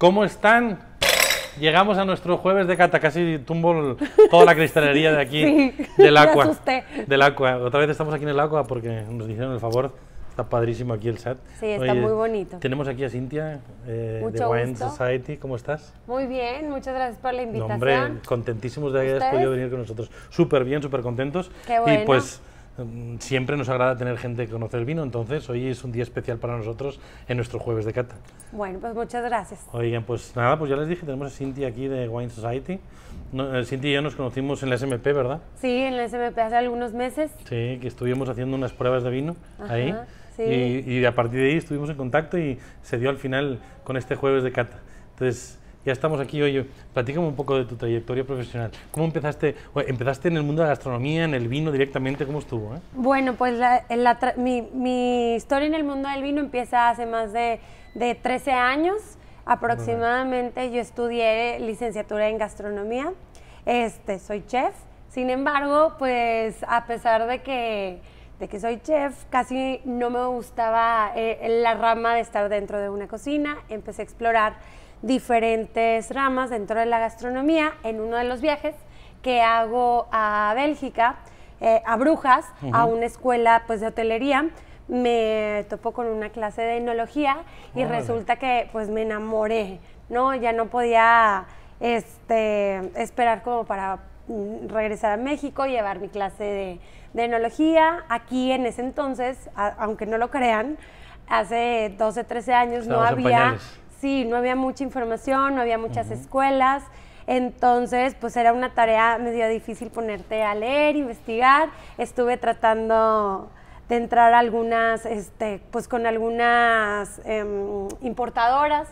¿Cómo están? Llegamos a nuestro jueves de cata, casi tumbo toda la cristalería de aquí, del agua. Del agua. Otra vez estamos aquí en el agua porque nos hicieron el favor. Está padrísimo aquí el set. Sí, está muy bonito. Tenemos aquí a Cintia eh, de Wine Society. ¿Cómo estás? Muy bien, muchas gracias por la invitación. No, hombre, contentísimos de que hayas podido venir con nosotros. Súper bien, súper contentos. Qué bueno. Y pues Mm, siempre nos agrada tener gente que conoce el vino, entonces hoy es un día especial para nosotros en nuestro jueves de cata. Bueno, pues muchas gracias. Oigan, pues nada, pues ya les dije, tenemos a Cinti aquí de Wine Society. No, eh, Cinti y yo nos conocimos en la SMP, ¿verdad? Sí, en la SMP hace algunos meses. Sí, que estuvimos haciendo unas pruebas de vino ahí. Y, y a partir de ahí estuvimos en contacto y se dio al final con este jueves de cata. Entonces, ya estamos aquí hoy. Platícame un poco de tu trayectoria profesional. ¿Cómo empezaste? ¿Empezaste en el mundo de la gastronomía, en el vino directamente? ¿Cómo estuvo? Eh? Bueno, pues mi, historia en el mundo del vino empieza hace más de, 13 años aproximadamente. Yo estudié licenciatura en gastronomía. Este, soy chef. Sin embargo, pues a pesar de que que soy chef, casi no me gustaba eh, la rama de estar dentro de una cocina. Empecé a explorar diferentes ramas dentro de la gastronomía en uno de los viajes que hago a Bélgica, eh, a Brujas, a una escuela pues, de hotelería. Me topo con una clase de enología y resulta que pues me enamoré, ¿no? Ya no podía este, esperar como para mm, regresar a México, llevar mi clase de, enología. Aquí en ese entonces, aunque no lo crean, hace 12, 13 años no había sí, no había mucha información, no había muchas escuelas. Entonces, pues era una tarea medio difícil ponerte a leer, investigar. Estuve tratando de entrar algunas, este, pues con algunas em, importadoras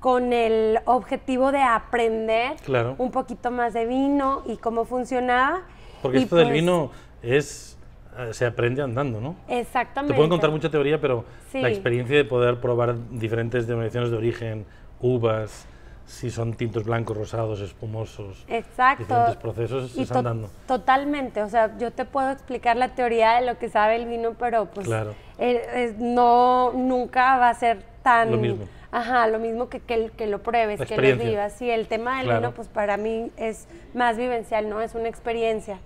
con el objetivo de aprender un poquito más de vino y cómo funcionaba. Porque esto del pues vino es eh, se aprende andando, ¿no? Exactamente. Te puedo contar mucha teoría, pero la experiencia de poder probar diferentes denominaciones de origen, uvas, si son tintos blancos, rosados, espumosos, Exacto. diferentes procesos, se están dando. Totalmente, o sea, yo te puedo explicar la teoría de lo que sabe el vino, pero pues claro. Eh, eh, no, nunca va a ser tan... Lo mismo. Ajá, lo mismo que, que, lo pruebes, que lo vivas. Y el tema del vino, pues para mí es más vivencial, ¿no? Es una experiencia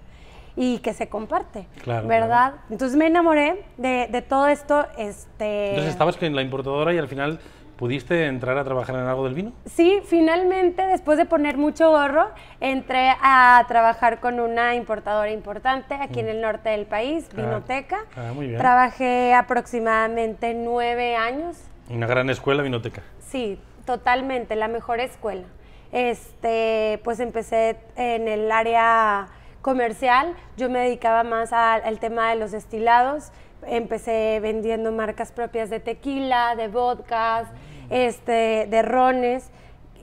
y que se comparte, claro, ¿verdad? Entonces me enamoré de, todo esto. Este... Entonces estabas en la importadora y al final ¿Pudiste entrar a trabajar en algo del vino? Sí, finalmente, después de poner mucho gorro, entré a trabajar con una importadora importante aquí en mm. el norte del país, ah, Vinoteca. Ah, muy bien. Trabajé aproximadamente nueve años. Una gran escuela, Vinoteca. Sí, totalmente, la mejor escuela. Este, pues empecé en el área comercial, yo me dedicaba más al tema de los destilados, empecé vendiendo marcas propias de tequila, de vodka, este, de rones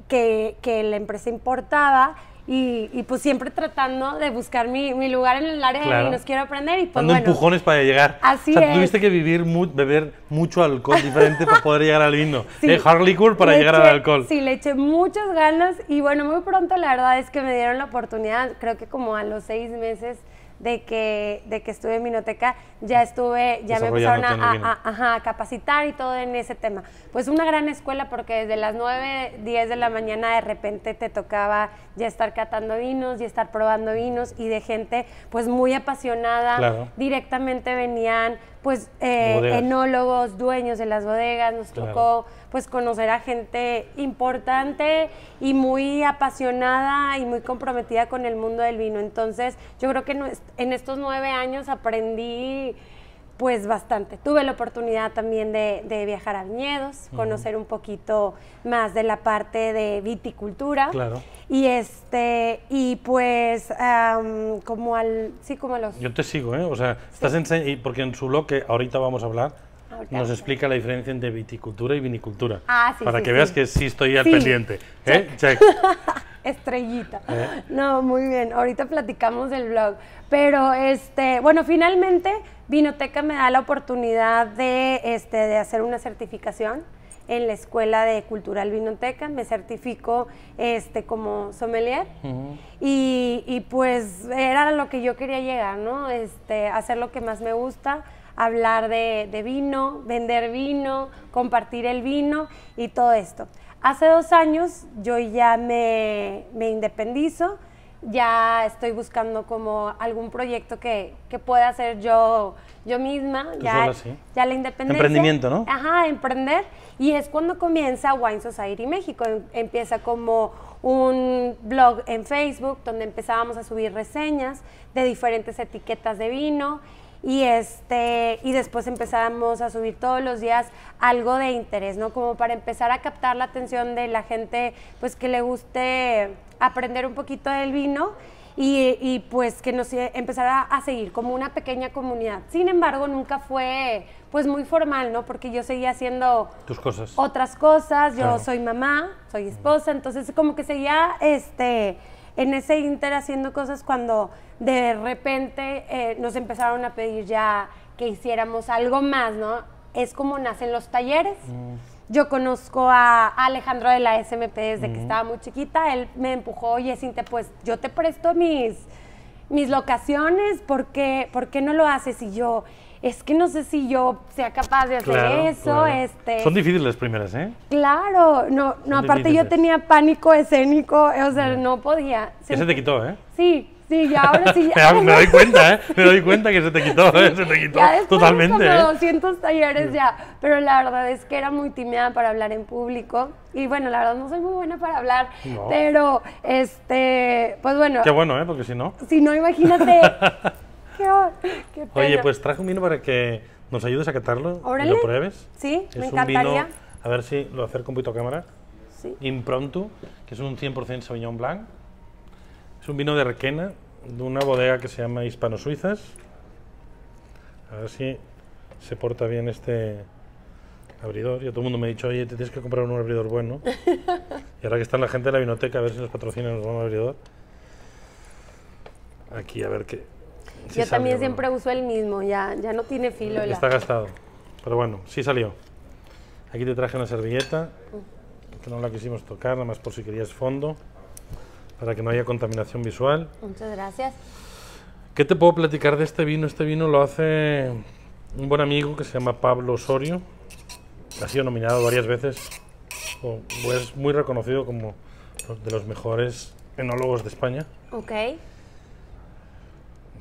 que, que la empresa importaba y, pues siempre tratando de buscar mi, mi lugar en el área claro. y nos quiero aprender. Y pues, Dando empujones para llegar. Así o sea, tuviste que vivir beber mucho alcohol diferente para poder llegar al vino. Sí. Eh, Harley para llegar al alcohol. Sí, le eché muchas ganas y bueno, muy pronto la verdad es que me dieron la oportunidad, creo que como a los seis meses, de que, de que estuve en Minoteca, ya estuve, ya me empezaron a, capacitar y todo en ese tema. Pues una gran escuela porque desde las 9, 10 de la mañana de repente te tocaba ya estar catando vinos y estar probando vinos y de gente pues muy apasionada. Directamente venían pues eh, enólogos, dueños de las bodegas, nos tocó pues conocer a gente importante y muy apasionada y muy comprometida con el mundo del vino. Entonces yo creo que en estos nueve años aprendí pues bastante. Tuve la oportunidad también de, viajar a viñedos, conocer un poquito más de la parte de viticultura. Claro. Y este, y pues como al, sí, como a los... Yo te sigo, ¿eh? O sea, estás porque en su blog, que ahorita vamos a hablar, ah, nos explica la diferencia entre viticultura y vinicultura. Ah, sí, Para que veas que sí estoy al pendiente. ¿eh? estrellita. Eh. No, muy bien. Ahorita platicamos del blog. Pero, este, bueno, finalmente Vinoteca me da la oportunidad este, de hacer una certificación en la Escuela de Cultural Vinoteca, me certifico este, como sommelier y, pues era lo que yo quería llegar, ¿no? Este, hacer lo que más me gusta, hablar de, vino, vender vino, compartir el vino y todo esto. Hace dos años yo ya me independizo, ya estoy buscando como algún proyecto que, pueda hacer yo, yo misma. ya, ya la independencia. Emprendimiento, ¿no? Ajá, emprender. Y es cuando comienza Wine Society México. Em, empieza como un blog en Facebook donde empezábamos a subir reseñas de diferentes etiquetas de vino. Y, este, y después empezamos a subir todos los días algo de interés, ¿no? Como para empezar a captar la atención de la gente, pues que le guste aprender un poquito del vino y, pues que nos empezara a seguir como una pequeña comunidad. Sin embargo, nunca fue pues muy formal, ¿no? Porque yo seguía haciendo tus cosas. Otras cosas, yo soy mamá, soy esposa, entonces como que seguía este en ese inter haciendo cosas cuando de repente eh, nos empezaron a pedir ya que hiciéramos algo más, ¿no? Es como nacen los talleres. Mm. Yo conozco a Alejandro de la SMP desde que estaba muy chiquita. Él me empujó, y oye, Inte, pues yo te presto mis, mis locaciones, ¿por qué, qué no lo haces? Y yo, es que no sé si yo sea capaz de hacer eso. Este Son difíciles las primeras, ¿eh? Claro, no, no aparte yo tenía pánico escénico, o sea, no podía. Ese te quitó, ¿eh? Sí, Sí, ya ahora sí. Ya. me doy cuenta, ¿eh? Me doy cuenta que se te quitó, ¿eh? se te quitó ya totalmente. Como 200 ¿eh? talleres ya, pero la verdad es que era muy tímida para hablar en público y bueno, la verdad no soy muy buena para hablar, pero este, pues bueno. Qué bueno, ¿eh? Porque si no. Si no, imagínate. qué, Oye, pues traje un vino para que nos ayudes a catarlo y lo pruebes. Sí, me encantaría. vino, a ver si lo acerco con poquito cámara. Sí. Impronto, que es un 100% Sauvignon Blanc. Es un vino de Requena, de una bodega que se llama Hispano Suizas. A ver si se porta bien este abridor. Ya todo el mundo me ha dicho, oye, te tienes que comprar un abridor bueno. y ahora que están la gente de la vinoteca, a ver si nos patrocinan un abridor. Aquí, a ver qué. ya Yo también siempre uso el mismo, ya, ya no tiene filo. Está gastado. Pero bueno, sí salió. Aquí te traje una servilleta, mm. que no la quisimos tocar, nada más por si querías fondo para que no haya contaminación visual. Muchas gracias. ¿Qué te puedo platicar de este vino? Este vino lo hace un buen amigo que se llama Pablo Osorio. Ha sido nominado varias veces. O, es muy reconocido como de los mejores enólogos de España. Ok.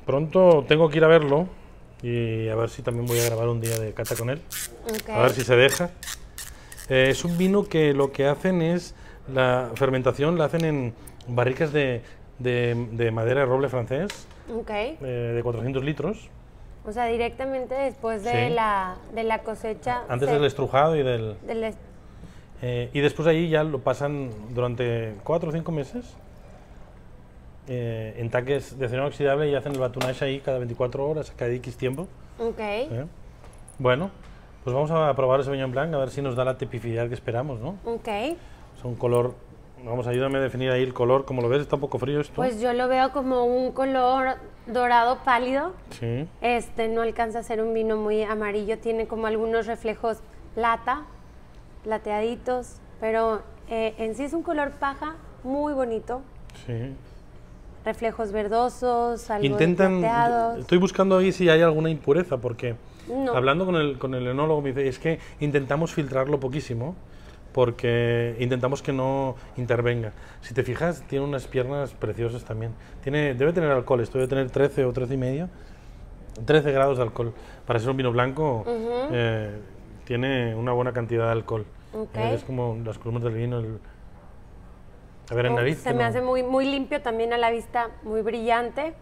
Pronto tengo que ir a verlo y a ver si también voy a grabar un día de cata con él. A ver si se deja. Eh, es un vino que lo que hacen es la fermentación la hacen en barricas de, madera de roble francés eh, de 400 litros. O sea, directamente después de, la, cosecha. Antes del estrujado y del... Eh, y después ahí ya lo pasan durante 4 o 5 meses eh, en taques de acero oxidable y hacen el batunage ahí cada 24 horas, cada X tiempo. Ok. bueno, pues vamos a probar ese en blanco a ver si nos da la tipicidad que esperamos, ¿no? Ok. Es un color Vamos, ayúdame a definir ahí el color. ¿Cómo lo ves? ¿Está un poco frío esto? Pues yo lo veo como un color dorado pálido. Sí. Este no alcanza a ser un vino muy amarillo. Tiene como algunos reflejos plata, plateaditos. Pero eh, en sí es un color paja muy bonito. Sí. Reflejos verdosos, algo Intentan, plateados. Estoy buscando ahí si hay alguna impureza, porque hablando con el, con el enólogo me dice, es que intentamos filtrarlo poquísimo porque intentamos que no intervenga. Si te fijas, tiene unas piernas preciosas también. Tiene, debe tener alcohol, esto debe tener 13 o 13 y medio, 13 grados de alcohol. Para ser un vino blanco, eh, tiene una buena cantidad de alcohol. Eh, es como las columnas del vino. A ver, en oh, nariz. Se me hace muy, muy limpio también a la vista, muy brillante.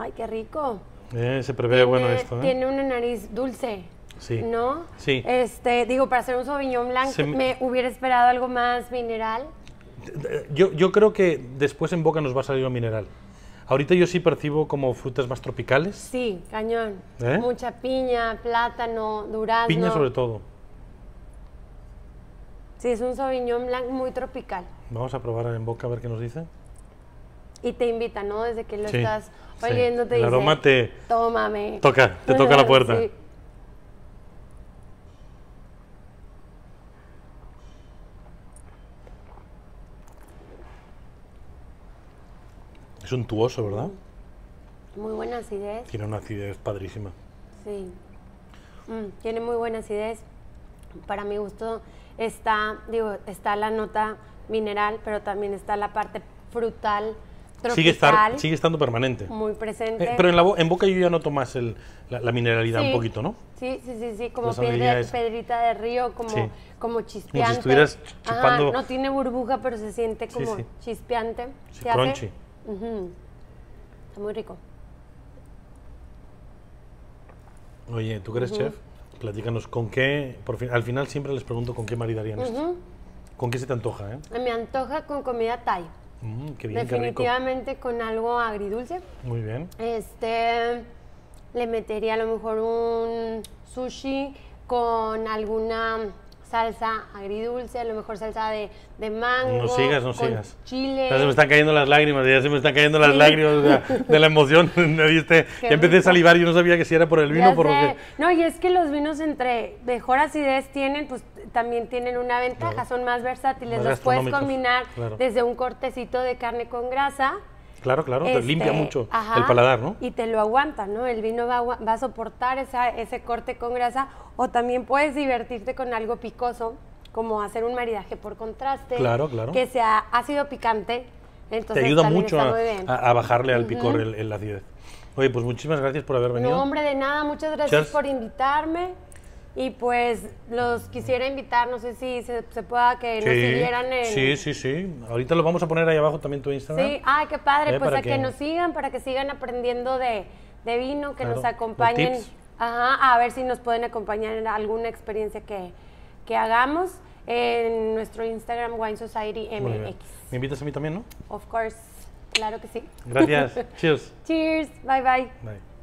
Ay, qué rico. Eh, se prevé bueno este esto. ¿eh? Tiene una nariz dulce. Sí. ¿No? Sí. Este, digo, para hacer un Sauvignon Blanc, me hubiera esperado algo más mineral. Yo, creo que después en boca nos va a salir un mineral. Ahorita yo sí percibo como frutas más tropicales. Sí, cañón. ¿Eh? Mucha piña, plátano, durazno. Piña sobre todo. Sí, es un Sauvignon Blanc muy tropical. Vamos a probar en boca a ver qué nos dice y te invita, ¿no? Desde que lo estás oyendo, te dice. Tómame. Toca, te toca la puerta. Es un tuoso ¿verdad? Muy buena acidez. Tiene una acidez padrísima. Sí. Mm, tiene muy buena acidez. Para mi gusto está, digo, está la nota mineral, pero también está la parte frutal sigue, estar, sigue estando permanente. Muy presente. Eh, pero en, la, en boca yo ya noto más el, la, mineralidad un poquito, ¿no? Sí, sí, sí, sí, como piedra, de río, como, como chispeante. Como si estuvieras chupando. no tiene burbuja, pero se siente como chispeante. crunchy. Está muy rico. Oye, ¿tú crees, chef? Platícanos, ¿con qué? Por fin, al final siempre les pregunto con qué maridarían esto. ¿Con qué se te antoja? Eh? Me antoja con comida thai. Mm, Definitivamente con algo agridulce. Muy bien. Este, le metería a lo mejor un sushi con alguna salsa agridulce, a lo mejor salsa de, de mango. No sigas, no sigas. Chile. se me están cayendo las lágrimas, ya se me están cayendo las lágrimas de, la emoción. ya empecé a salivar, yo no sabía que si era por el vino. Por lo que... No, y es que los vinos entre mejor acidez tienen, pues también tienen una ventaja, son más versátiles, los puedes combinar desde un cortecito de carne con grasa Claro, claro, te limpia este, mucho el paladar, ¿no? Y te lo aguanta, ¿no? El vino va, va a soportar esa, ese corte con grasa o también puedes divertirte con algo picoso, como hacer un maridaje por contraste. Claro, claro. Que sea ácido picante. Entonces te ayuda mucho a, bajarle al picor el, la acidez. Oye, pues muchísimas gracias por haber venido. No, hombre, de nada, muchas gracias por invitarme. Y pues los quisiera invitar, no sé si se, pueda que nos siguieran en... Sí, sí, sí. Ahorita los vamos a poner ahí abajo también tu Instagram. Sí, ay, qué padre. Eh, pues a que... nos sigan, para que sigan aprendiendo de, vino, que nos acompañen. Ajá, a ver si nos pueden acompañar en alguna experiencia que, hagamos en nuestro Instagram Wine Society MX. ¿Me invitas a mí también, no? Of course. Claro que sí. Gracias. Cheers. Cheers. Bye bye. Bye.